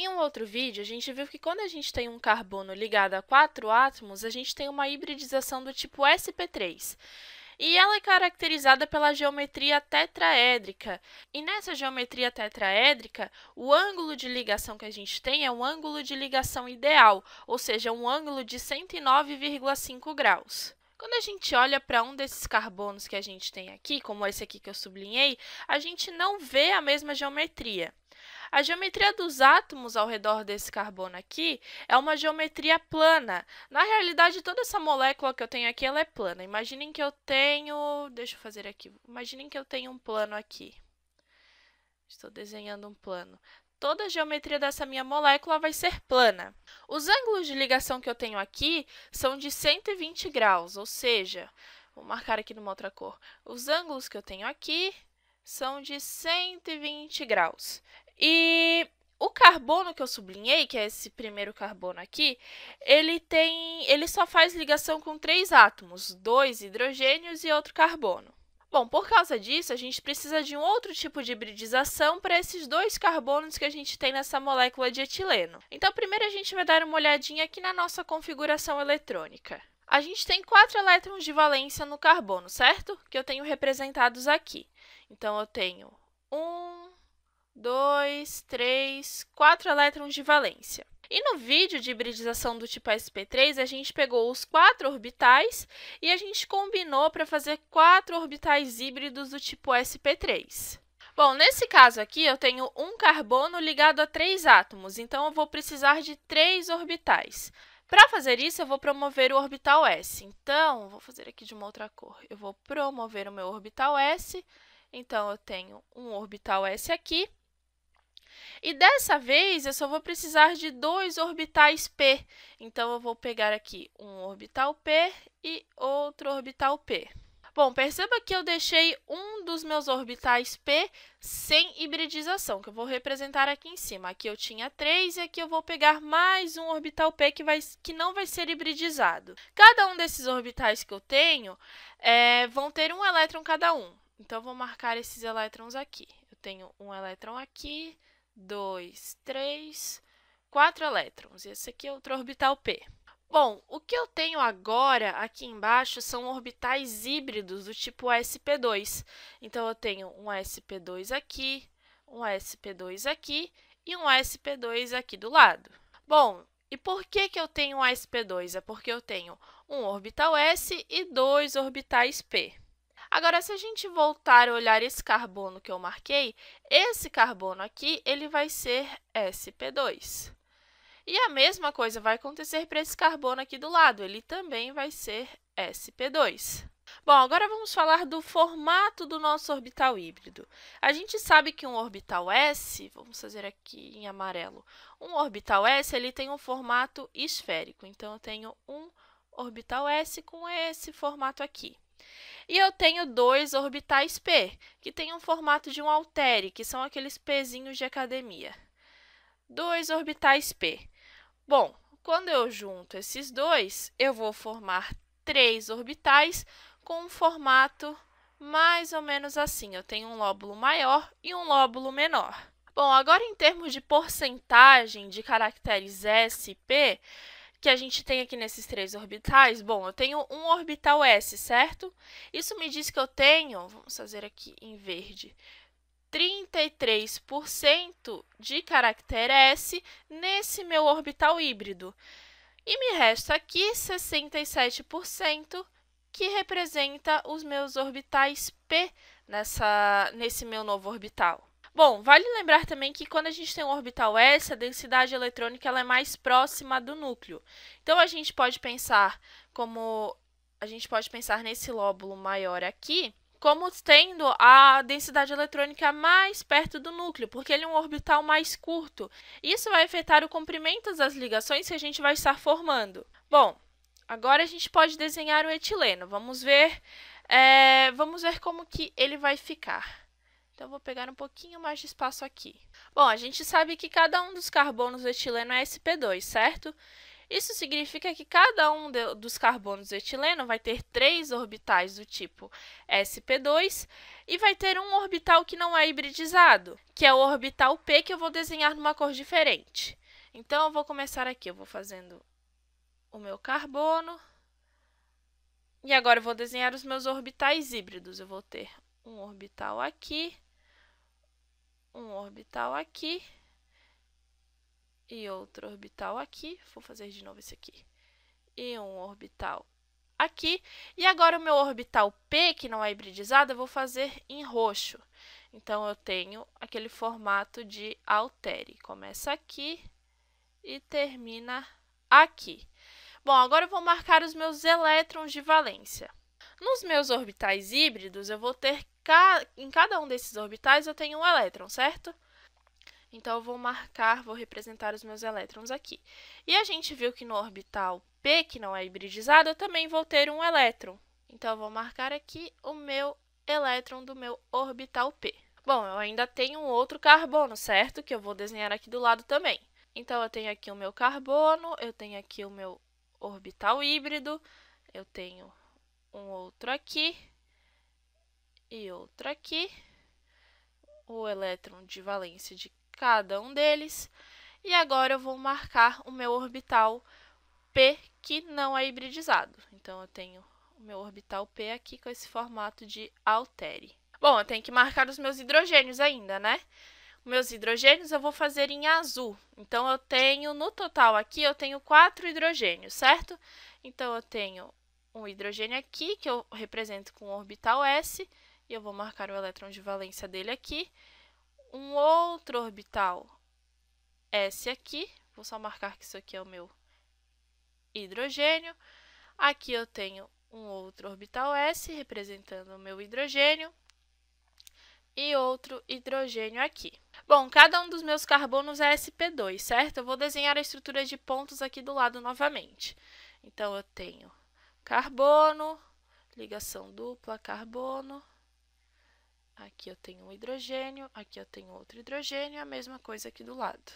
Em um outro vídeo, a gente viu que quando a gente tem um carbono ligado a quatro átomos, a gente tem uma hibridização do tipo sp3 e ela é caracterizada pela geometria tetraédrica. E nessa geometria tetraédrica, o ângulo de ligação que a gente tem é um ângulo de ligação ideal, ou seja, um ângulo de 109,5 graus. Quando a gente olha para um desses carbonos que a gente tem aqui, como esse aqui que eu sublinhei, a gente não vê a mesma geometria. A geometria dos átomos ao redor desse carbono aqui é uma geometria plana. Na realidade, toda essa molécula que eu tenho aqui ela é plana. Imaginem que eu tenho... Deixa eu fazer aqui. Imaginem que eu tenho um plano aqui. Estou desenhando um plano toda a geometria dessa minha molécula vai ser plana. Os ângulos de ligação que eu tenho aqui são de 120 graus, ou seja, vou marcar aqui numa outra cor. Os ângulos que eu tenho aqui são de 120 graus. E o carbono que eu sublinhei, que é esse primeiro carbono aqui, ele tem, ele só faz ligação com três átomos, dois hidrogênios e outro carbono. Bom, por causa disso, a gente precisa de um outro tipo de hibridização para esses dois carbonos que a gente tem nessa molécula de etileno. Então, primeiro a gente vai dar uma olhadinha aqui na nossa configuração eletrônica. A gente tem quatro elétrons de valência no carbono, certo? Que eu tenho representados aqui. Então, eu tenho um, 2, 3, 4 elétrons de valência. E no vídeo de hibridização do tipo sp3, a gente pegou os quatro orbitais e a gente combinou para fazer quatro orbitais híbridos do tipo sp3. Bom, nesse caso aqui, eu tenho um carbono ligado a três átomos, então eu vou precisar de três orbitais. Para fazer isso, eu vou promover o orbital S. Então, vou fazer aqui de uma outra cor. Eu vou promover o meu orbital S. Então, eu tenho um orbital S aqui. E dessa vez eu só vou precisar de dois orbitais P. Então eu vou pegar aqui um orbital P e outro orbital P. Bom, perceba que eu deixei um dos meus orbitais P sem hibridização, que eu vou representar aqui em cima. Aqui eu tinha 3 e aqui eu vou pegar mais um orbital P que, vai, que não vai ser hibridizado. Cada um desses orbitais que eu tenho é, vão ter um elétron cada um. Então, eu vou marcar esses elétrons aqui. Eu tenho um elétron aqui, 2, 3, 4 elétrons. Esse aqui é outro orbital P. Bom, o que eu tenho agora aqui embaixo são orbitais híbridos do tipo sp 2 Então, eu tenho um sp 2 aqui, um sp 2 aqui e um sp 2 aqui do lado. Bom, e por que, que eu tenho um sp 2 É porque eu tenho um orbital S e dois orbitais P. Agora, se a gente voltar a olhar esse carbono que eu marquei, esse carbono aqui ele vai ser sp E a mesma coisa vai acontecer para esse carbono aqui do lado, ele também vai ser sp Bom, agora vamos falar do formato do nosso orbital híbrido. A gente sabe que um orbital S, vamos fazer aqui em amarelo, um orbital S ele tem um formato esférico, então eu tenho um orbital S com esse formato aqui. E eu tenho dois orbitais P, que têm um formato de um altere, que são aqueles pezinhos de academia. Dois orbitais P. Bom, quando eu junto esses dois, eu vou formar três orbitais com um formato mais ou menos assim. Eu tenho um lóbulo maior e um lóbulo menor. Bom, agora em termos de porcentagem de caracteres S e P, que a gente tem aqui nesses três orbitais? Bom, eu tenho um orbital S, certo? Isso me diz que eu tenho, vamos fazer aqui em verde, 33% de caractere S nesse meu orbital híbrido. E me resta aqui 67% que representa os meus orbitais P nessa, nesse meu novo orbital. Bom, vale lembrar também que quando a gente tem um orbital S, a densidade eletrônica ela é mais próxima do núcleo. Então a gente pode pensar como a gente pode pensar nesse lóbulo maior aqui como tendo a densidade eletrônica mais perto do núcleo, porque ele é um orbital mais curto. Isso vai afetar o comprimento das ligações que a gente vai estar formando. Bom, agora a gente pode desenhar o etileno. Vamos ver, é, vamos ver como que ele vai ficar. Então, eu vou pegar um pouquinho mais de espaço aqui. Bom, a gente sabe que cada um dos carbonos do etileno é sp2, certo? Isso significa que cada um de, dos carbonos do etileno vai ter três orbitais do tipo sp2 e vai ter um orbital que não é hibridizado, que é o orbital p que eu vou desenhar numa cor diferente. Então, eu vou começar aqui, eu vou fazendo o meu carbono. E agora eu vou desenhar os meus orbitais híbridos. Eu vou ter um orbital aqui um orbital aqui e outro orbital aqui. Vou fazer de novo esse aqui. E um orbital aqui. E agora o meu orbital P, que não é hibridizado, eu vou fazer em roxo. Então, eu tenho aquele formato de altere. Começa aqui e termina aqui. Bom, agora eu vou marcar os meus elétrons de valência. Nos meus orbitais híbridos, eu vou ter ca... em cada um desses orbitais eu tenho um elétron, certo? Então eu vou marcar, vou representar os meus elétrons aqui. E a gente viu que no orbital P, que não é hibridizado, eu também vou ter um elétron. Então eu vou marcar aqui o meu elétron do meu orbital P. Bom, eu ainda tenho um outro carbono, certo? Que eu vou desenhar aqui do lado também. Então eu tenho aqui o meu carbono, eu tenho aqui o meu orbital híbrido, eu tenho um outro aqui e outra aqui, o elétron de valência de cada um deles. E agora eu vou marcar o meu orbital P que não é hibridizado. Então, eu tenho o meu orbital P aqui com esse formato de altere. Bom, eu tenho que marcar os meus hidrogênios ainda, né? Meus hidrogênios eu vou fazer em azul. Então, eu tenho, no total aqui, eu tenho quatro hidrogênios, certo? Então, eu tenho um hidrogênio aqui, que eu represento com o orbital S, e eu vou marcar o elétron de valência dele aqui. Um outro orbital, S aqui, vou só marcar que isso aqui é o meu hidrogênio. Aqui eu tenho um outro orbital S, representando o meu hidrogênio, e outro hidrogênio aqui. Bom, cada um dos meus carbonos é sp certo? Eu vou desenhar a estrutura de pontos aqui do lado novamente. Então, eu tenho carbono, ligação dupla, carbono, Aqui eu tenho um hidrogênio, aqui eu tenho outro hidrogênio, é a mesma coisa aqui do lado.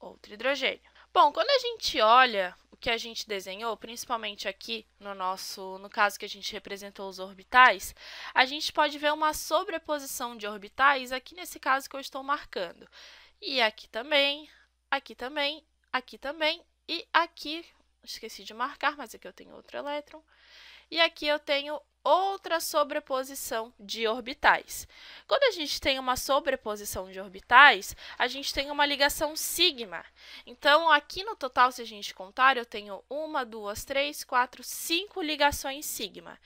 Outro hidrogênio. Bom, quando a gente olha o que a gente desenhou, principalmente aqui no nosso, no caso que a gente representou os orbitais, a gente pode ver uma sobreposição de orbitais aqui nesse caso que eu estou marcando. E aqui também, aqui também, aqui também e aqui, esqueci de marcar, mas aqui eu tenho outro elétron. E aqui eu tenho outra sobreposição de orbitais. Quando a gente tem uma sobreposição de orbitais, a gente tem uma ligação sigma. Então, aqui no total, se a gente contar, eu tenho uma, duas, três, quatro, cinco ligações sigma.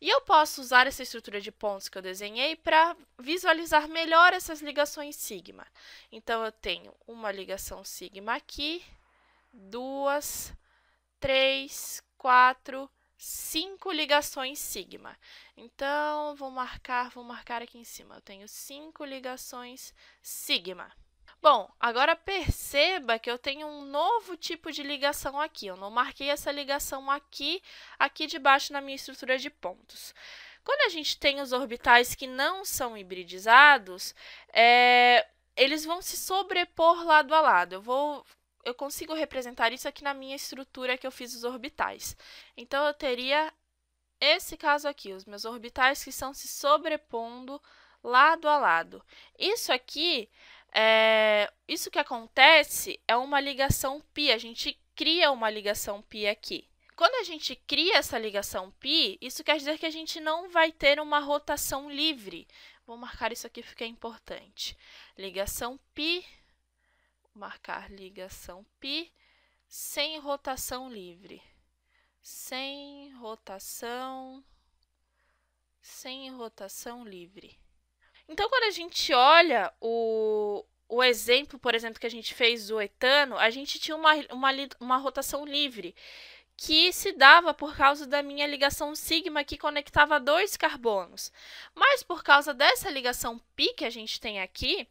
E eu posso usar essa estrutura de pontos que eu desenhei para visualizar melhor essas ligações sigma. Então, eu tenho uma ligação sigma aqui, duas, três, quatro, cinco ligações sigma. Então, vou marcar, vou marcar aqui em cima. Eu tenho cinco ligações sigma. Bom, agora perceba que eu tenho um novo tipo de ligação aqui. Eu não marquei essa ligação aqui, aqui de baixo na minha estrutura de pontos. Quando a gente tem os orbitais que não são hibridizados, é, eles vão se sobrepor lado a lado. Eu vou eu consigo representar isso aqui na minha estrutura que eu fiz os orbitais. Então, eu teria esse caso aqui, os meus orbitais que estão se sobrepondo lado a lado. Isso aqui, é, isso que acontece é uma ligação π, a gente cria uma ligação π aqui. Quando a gente cria essa ligação π, isso quer dizer que a gente não vai ter uma rotação livre. Vou marcar isso aqui porque é importante. Ligação π marcar ligação π sem rotação livre. Sem rotação, sem rotação livre. Então, quando a gente olha o, o exemplo, por exemplo, que a gente fez do etano, a gente tinha uma, uma, uma rotação livre que se dava por causa da minha ligação sigma que conectava dois carbonos. Mas por causa dessa ligação pi que a gente tem aqui,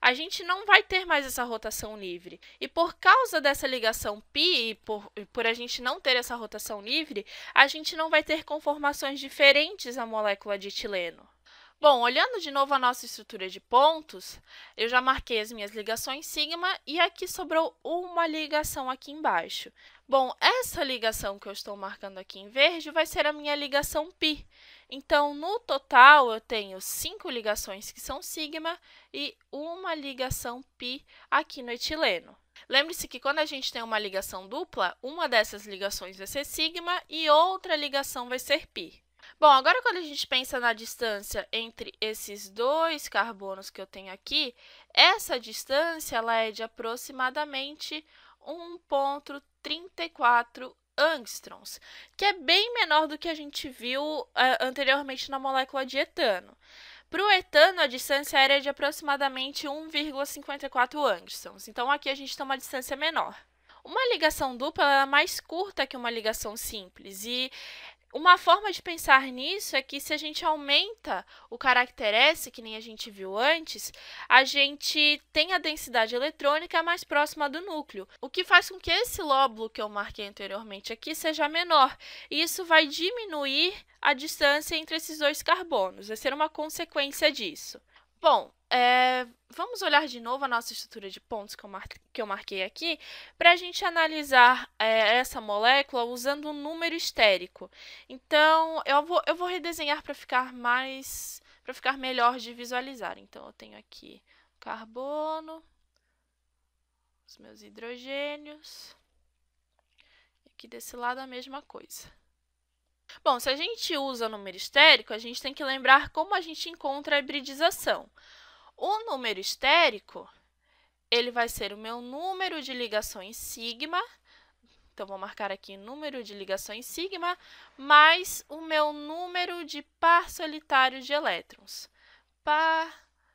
a gente não vai ter mais essa rotação livre. E por causa dessa ligação π, e por, por a gente não ter essa rotação livre, a gente não vai ter conformações diferentes à molécula de etileno. Bom, olhando de novo a nossa estrutura de pontos, eu já marquei as minhas ligações sigma e aqui sobrou uma ligação aqui embaixo. Bom, essa ligação que eu estou marcando aqui em verde vai ser a minha ligação π, então, no total, eu tenho cinco ligações que são sigma e uma ligação pi aqui no etileno. Lembre-se que quando a gente tem uma ligação dupla, uma dessas ligações vai ser sigma e outra ligação vai ser pi. Bom, agora quando a gente pensa na distância entre esses dois carbonos que eu tenho aqui, essa distância ela é de aproximadamente 1.34 angstroms, que é bem menor do que a gente viu uh, anteriormente na molécula de etano. Para o etano, a distância era é de aproximadamente 1,54 angstroms, então aqui a gente tem uma distância menor. Uma ligação dupla é mais curta que uma ligação simples e uma forma de pensar nisso é que se a gente aumenta o caráter S, que nem a gente viu antes, a gente tem a densidade eletrônica mais próxima do núcleo, o que faz com que esse lóbulo que eu marquei anteriormente aqui seja menor. E isso vai diminuir a distância entre esses dois carbonos, vai ser uma consequência disso. Bom, é, vamos olhar de novo a nossa estrutura de pontos que eu, mar que eu marquei aqui para a gente analisar é, essa molécula usando um número estérico. Então, eu vou, eu vou redesenhar para ficar mais para ficar melhor de visualizar. Então, eu tenho aqui carbono, os meus hidrogênios. E aqui desse lado a mesma coisa. Bom, se a gente usa número estérico, a gente tem que lembrar como a gente encontra a hibridização. O número estérico, ele vai ser o meu número de ligações sigma, então vou marcar aqui número de ligações sigma, mais o meu número de par solitário de elétrons. Par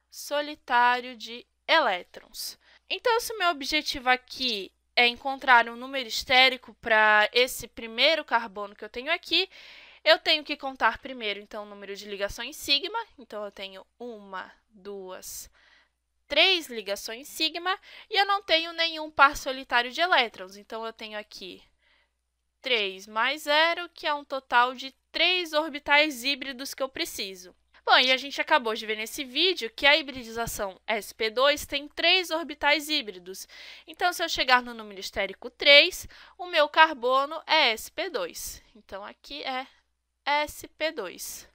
solitário de elétrons. Então, se o meu objetivo aqui é encontrar um número estérico para esse primeiro carbono que eu tenho aqui, eu tenho que contar primeiro, então, o número de ligações sigma. Então, eu tenho uma, duas, três ligações sigma. E eu não tenho nenhum par solitário de elétrons. Então, eu tenho aqui 3 mais 0, que é um total de três orbitais híbridos que eu preciso. Bom, e a gente acabou de ver nesse vídeo que a hibridização sp2 tem três orbitais híbridos. Então, se eu chegar no número estérico 3, o meu carbono é sp2. Então, aqui é SP2.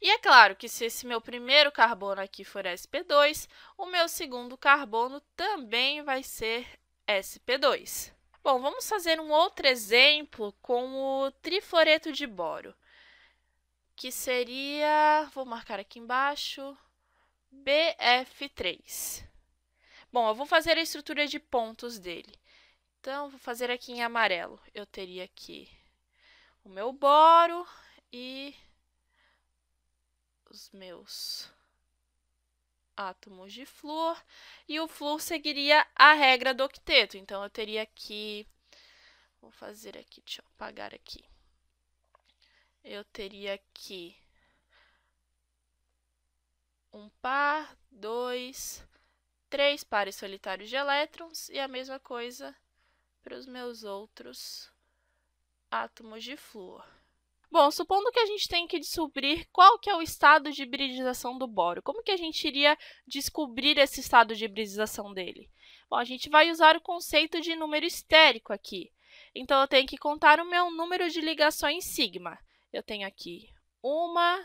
E é claro que se esse meu primeiro carbono aqui for SP2, o meu segundo carbono também vai ser SP2. Bom, vamos fazer um outro exemplo com o trifluoreto de boro, que seria, vou marcar aqui embaixo, BF3. Bom, eu vou fazer a estrutura de pontos dele. Então, vou fazer aqui em amarelo. Eu teria aqui o meu boro, e os meus átomos de flúor. E o flúor seguiria a regra do octeto. Então, eu teria aqui... Vou fazer aqui, deixa eu apagar aqui. Eu teria aqui um par, dois, três pares solitários de elétrons e a mesma coisa para os meus outros átomos de flúor. Bom, supondo que a gente tem que descobrir qual que é o estado de hibridização do boro, como que a gente iria descobrir esse estado de hibridização dele? Bom, a gente vai usar o conceito de número estérico aqui. Então, eu tenho que contar o meu número de ligações sigma. Eu tenho aqui uma,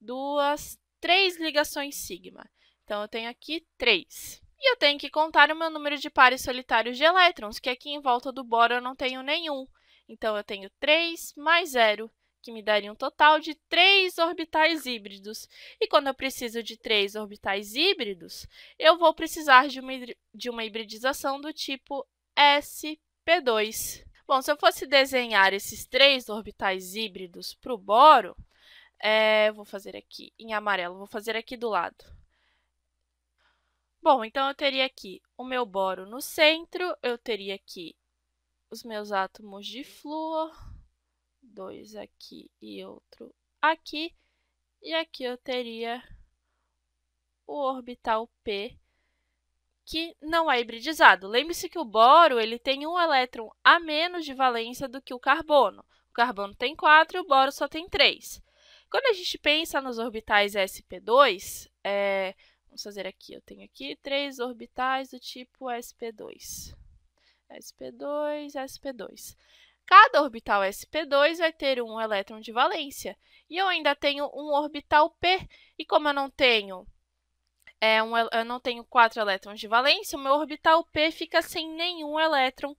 duas, três ligações sigma. Então, eu tenho aqui três. E eu tenho que contar o meu número de pares solitários de elétrons, que aqui em volta do boro eu não tenho nenhum. Então, eu tenho 3 mais zero que me daria um total de três orbitais híbridos. E quando eu preciso de três orbitais híbridos, eu vou precisar de uma, de uma hibridização do tipo sp2. Bom, se eu fosse desenhar esses três orbitais híbridos para o boro, é, vou fazer aqui em amarelo, vou fazer aqui do lado. Bom, então eu teria aqui o meu boro no centro, eu teria aqui os meus átomos de flúor, dois aqui e outro aqui. E aqui eu teria o orbital P, que não é hibridizado. Lembre-se que o boro ele tem um elétron a menos de valência do que o carbono. O carbono tem 4 e o boro só tem 3. Quando a gente pensa nos orbitais sp2, é... vamos fazer aqui, eu tenho aqui três orbitais do tipo sp2. sp2, sp2. Cada orbital sp2 vai ter um elétron de valência. E eu ainda tenho um orbital p. E como eu não tenho é um, eu não tenho quatro elétrons de valência, o meu orbital p fica sem nenhum elétron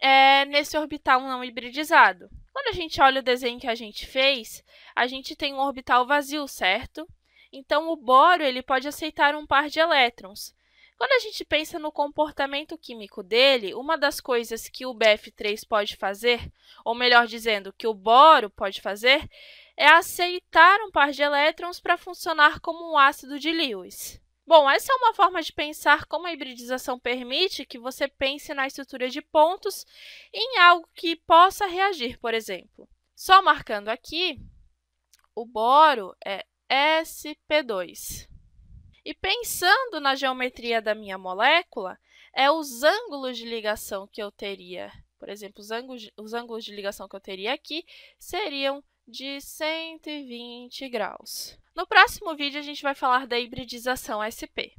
é, nesse orbital não hibridizado. Quando a gente olha o desenho que a gente fez, a gente tem um orbital vazio, certo? Então, o boro ele pode aceitar um par de elétrons. Quando a gente pensa no comportamento químico dele, uma das coisas que o BF3 pode fazer, ou melhor dizendo, que o boro pode fazer, é aceitar um par de elétrons para funcionar como um ácido de Lewis. Bom, essa é uma forma de pensar como a hibridização permite que você pense na estrutura de pontos em algo que possa reagir, por exemplo. Só marcando aqui, o boro é SP2. E pensando na geometria da minha molécula, é os ângulos de ligação que eu teria. Por exemplo, os ângulos, os ângulos de ligação que eu teria aqui seriam de 120 graus. No próximo vídeo, a gente vai falar da hibridização SP.